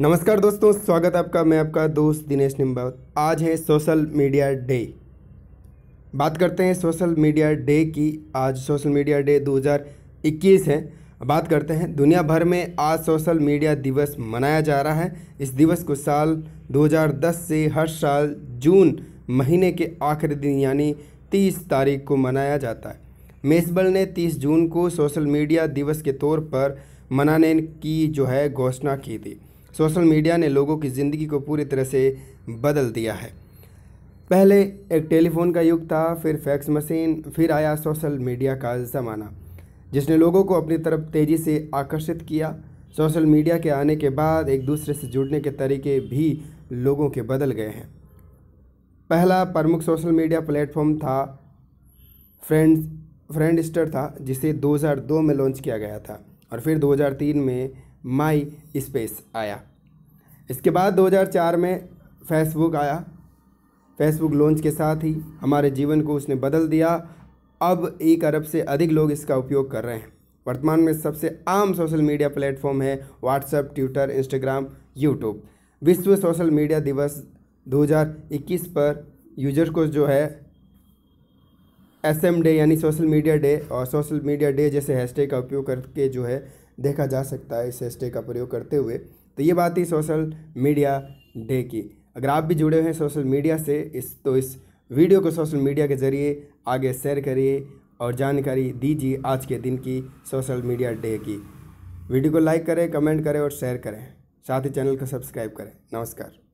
नमस्कार दोस्तों स्वागत है आपका मैं आपका दोस्त दिनेश निम्बावत आज है सोशल मीडिया डे बात करते हैं सोशल मीडिया डे की आज सोशल मीडिया डे 2021 है बात करते हैं दुनिया भर में आज सोशल मीडिया दिवस मनाया जा रहा है इस दिवस को साल 2010 से हर साल जून महीने के आखिरी दिन यानी 30 तारीख को मनाया जाता है मेसबल ने 30 जून को सोशल मीडिया दिवस के तौर पर मनाने की जो है घोषणा की थी सोशल मीडिया ने लोगों की ज़िंदगी को पूरी तरह से बदल दिया है पहले एक टेलीफोन का युग था फिर फैक्स मशीन फिर आया सोशल मीडिया का ज़माना जिसने लोगों को अपनी तरफ तेज़ी से आकर्षित किया सोशल मीडिया के आने के बाद एक दूसरे से जुड़ने के तरीके भी लोगों के बदल गए हैं पहला प्रमुख सोशल मीडिया प्लेटफॉर्म था फ्रेंड्स फ्रेंडस्टर था जिसे 2002 में लॉन्च किया गया था और फिर 2003 में माई स्पेस आया इसके बाद 2004 में फेसबुक आया फेसबुक लॉन्च के साथ ही हमारे जीवन को उसने बदल दिया अब एक अरब से अधिक लोग इसका उपयोग कर रहे हैं वर्तमान में सबसे आम सोशल मीडिया प्लेटफॉर्म है व्हाट्सएप ट्विटर इंस्टाग्राम यूट्यूब विश्व सोशल मीडिया दिवस 2021 पर यूजर्स को जो है एस एम डे यानी सोशल मीडिया डे और सोशल मीडिया डे जैसे हैशटैग का उपयोग करके जो है देखा जा सकता है इस हैशटैग का प्रयोग करते हुए तो ये बात थी सोशल मीडिया डे की अगर आप भी जुड़े हुए हैं सोशल मीडिया से इस तो इस वीडियो को सोशल मीडिया के ज़रिए आगे शेयर करिए और जानकारी दीजिए आज के दिन की सोशल मीडिया डे की वीडियो को लाइक करें कमेंट करें और शेयर करें साथ ही चैनल को सब्सक्राइब करें नमस्कार